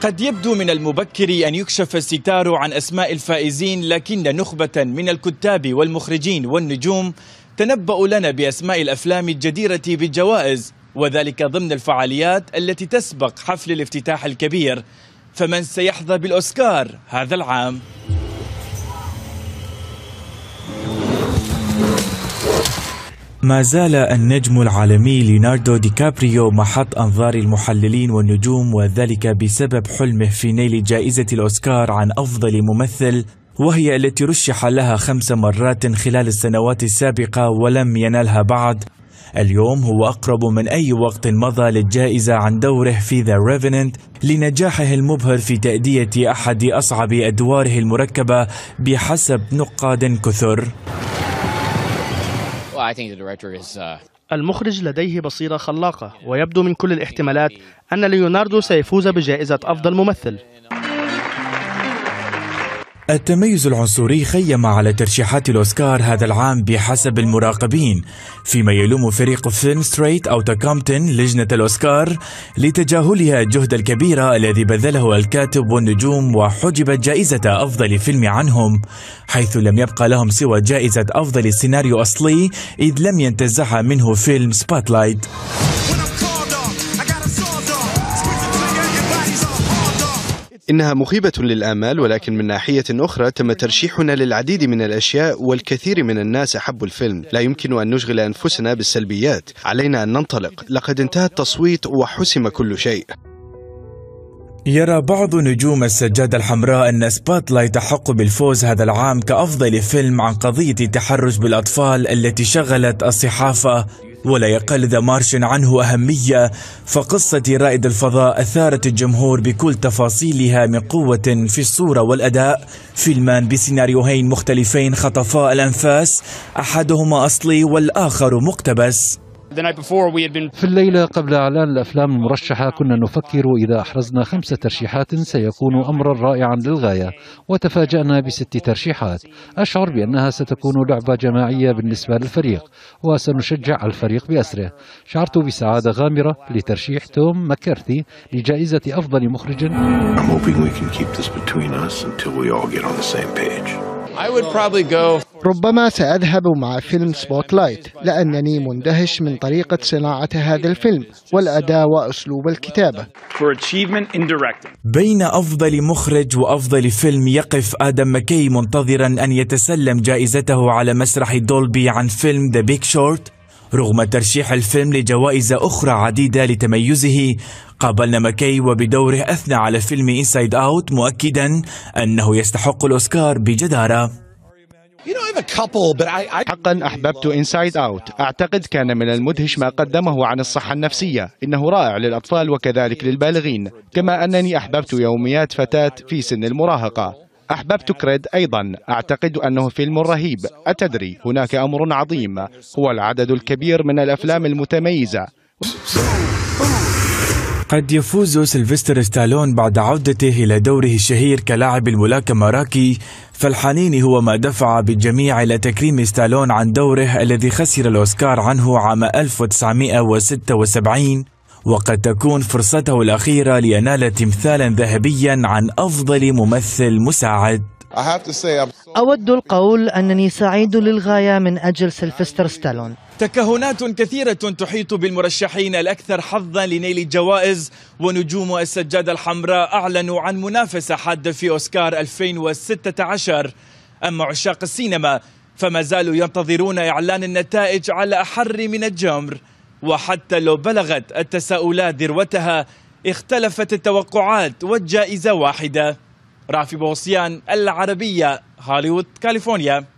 قد يبدو من المبكر أن يكشف الستار عن أسماء الفائزين لكن نخبة من الكتاب والمخرجين والنجوم تنبأ لنا بأسماء الأفلام الجديرة بالجوائز وذلك ضمن الفعاليات التي تسبق حفل الافتتاح الكبير فمن سيحظى بالأوسكار هذا العام ما زال النجم العالمي ليوناردو دي كابريو محط أنظار المحللين والنجوم وذلك بسبب حلمه في نيل جائزة الأوسكار عن أفضل ممثل وهي التي رشح لها خمس مرات خلال السنوات السابقة ولم ينالها بعد اليوم هو أقرب من أي وقت مضى للجائزة عن دوره في ذا ريفننت لنجاحه المبهر في تأدية أحد أصعب أدواره المركبة بحسب نقاد كثر Uh, المخرج لديه بصيرة خلاقة ويبدو من كل الاحتمالات أن ليوناردو سيفوز بجائزة أفضل ممثل التميز العنصري خيم على ترشيحات الأوسكار هذا العام بحسب المراقبين فيما يلوم فريق فيلم ستريت أو تاكامتن لجنة الأوسكار لتجاهلها الجهد الكبير الذي بذله الكاتب والنجوم وحجبت جائزة أفضل فيلم عنهم حيث لم يبقى لهم سوى جائزة أفضل سيناريو أصلي إذ لم ينتزعها منه فيلم سباتلايت إنها مخيبة للآمال ولكن من ناحية أخرى تم ترشيحنا للعديد من الأشياء والكثير من الناس أحبوا الفيلم لا يمكن أن نشغل أنفسنا بالسلبيات علينا أن ننطلق لقد انتهى التصويت وحسم كل شيء يرى بعض نجوم السجادة الحمراء أن سباتلايت تحق بالفوز هذا العام كأفضل فيلم عن قضية التحرش بالأطفال التي شغلت الصحافة ولا يقل ذا مارش عنه أهمية فقصة رائد الفضاء أثارت الجمهور بكل تفاصيلها من قوة في الصورة والأداء فيلمان بسيناريوهين مختلفين خطفا الأنفاس أحدهما أصلي والآخر مقتبس في الليلة قبل إعلان الأفلام المرشحة كنا نفكر إذا أحرزنا خمس ترشيحات سيكون أمرا رائعا للغاية وتفاجأنا بست ترشيحات أشعر بأنها ستكون لعبة جماعية بالنسبة للفريق وسنشجع الفريق بأسره شعرت بسعادة غامرة لترشيح توم ماكارثي لجائزة أفضل مخرج I'm hoping we can keep this between us until we all get on the same page. I would probably go ربما سأذهب مع فيلم سبوتلايت لأنني مندهش من طريقة صناعة هذا الفيلم والأداء وأسلوب الكتابة بين أفضل مخرج وأفضل فيلم يقف آدم مكي منتظرا أن يتسلم جائزته على مسرح دولبي عن فيلم ذا Big شورت رغم ترشيح الفيلم لجوائز أخرى عديدة لتميزه قابلنا ماكي وبدوره أثنى على فيلم إنسايد أوت مؤكدا أنه يستحق الأوسكار بجدارة حقا أحببت إنسايد أوت أعتقد كان من المدهش ما قدمه عن الصحة النفسية إنه رائع للأطفال وكذلك للبالغين كما أنني أحببت يوميات فتاة في سن المراهقة أحببت كريد أيضا أعتقد أنه فيلم رهيب أتدري هناك أمر عظيم هو العدد الكبير من الأفلام المتميزة قد يفوز سيلفستر ستالون بعد عودته إلى دوره الشهير كلاعب الملاكمة راكي فالحنين هو ما دفع بالجميع إلى تكريم ستالون عن دوره الذي خسر الأوسكار عنه عام 1976 وقد تكون فرصته الأخيرة لينال تمثالا ذهبيا عن أفضل ممثل مساعد أود القول أنني سعيد للغاية من أجل سيلفستر ستالون تكهنات كثيرة تحيط بالمرشحين الأكثر حظا لنيل الجوائز ونجوم السجادة الحمراء أعلنوا عن منافسة حادة في أوسكار 2016 أما عشاق السينما فما زالوا ينتظرون إعلان النتائج على أحر من الجمر وحتى لو بلغت التساؤلات ذروتها اختلفت التوقعات والجائزة واحدة رافي بوصيان العربية هوليوود كاليفورنيا